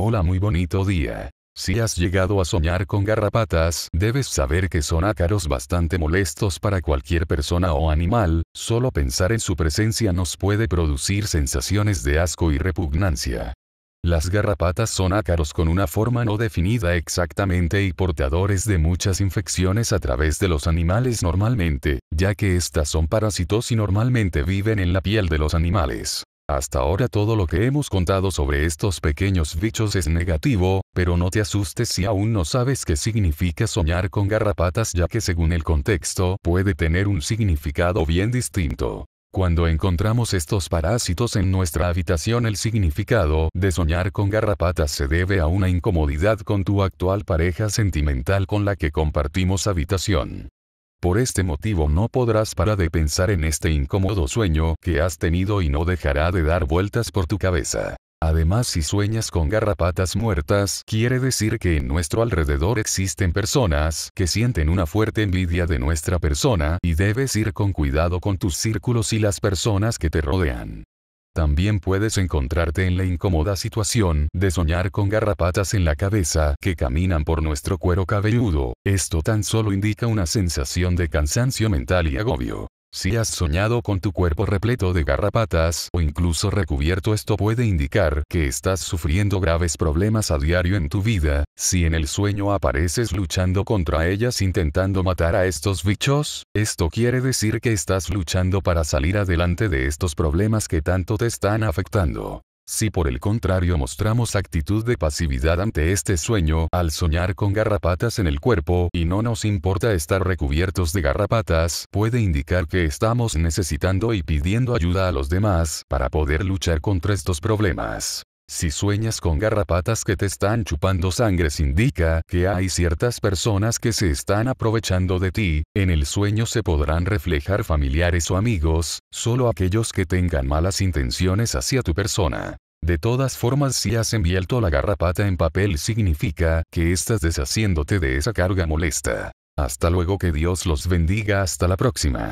Hola muy bonito día. Si has llegado a soñar con garrapatas, debes saber que son ácaros bastante molestos para cualquier persona o animal, solo pensar en su presencia nos puede producir sensaciones de asco y repugnancia. Las garrapatas son ácaros con una forma no definida exactamente y portadores de muchas infecciones a través de los animales normalmente, ya que estas son parásitos y normalmente viven en la piel de los animales. Hasta ahora todo lo que hemos contado sobre estos pequeños bichos es negativo, pero no te asustes si aún no sabes qué significa soñar con garrapatas ya que según el contexto puede tener un significado bien distinto. Cuando encontramos estos parásitos en nuestra habitación el significado de soñar con garrapatas se debe a una incomodidad con tu actual pareja sentimental con la que compartimos habitación. Por este motivo no podrás parar de pensar en este incómodo sueño que has tenido y no dejará de dar vueltas por tu cabeza. Además si sueñas con garrapatas muertas, quiere decir que en nuestro alrededor existen personas que sienten una fuerte envidia de nuestra persona y debes ir con cuidado con tus círculos y las personas que te rodean. También puedes encontrarte en la incómoda situación de soñar con garrapatas en la cabeza que caminan por nuestro cuero cabelludo. Esto tan solo indica una sensación de cansancio mental y agobio. Si has soñado con tu cuerpo repleto de garrapatas o incluso recubierto esto puede indicar que estás sufriendo graves problemas a diario en tu vida, si en el sueño apareces luchando contra ellas intentando matar a estos bichos, esto quiere decir que estás luchando para salir adelante de estos problemas que tanto te están afectando. Si por el contrario mostramos actitud de pasividad ante este sueño al soñar con garrapatas en el cuerpo y no nos importa estar recubiertos de garrapatas, puede indicar que estamos necesitando y pidiendo ayuda a los demás para poder luchar contra estos problemas. Si sueñas con garrapatas que te están chupando sangre, indica que hay ciertas personas que se están aprovechando de ti, en el sueño se podrán reflejar familiares o amigos, solo aquellos que tengan malas intenciones hacia tu persona. De todas formas, si has envuelto la garrapata en papel significa que estás deshaciéndote de esa carga molesta. Hasta luego que Dios los bendiga, hasta la próxima.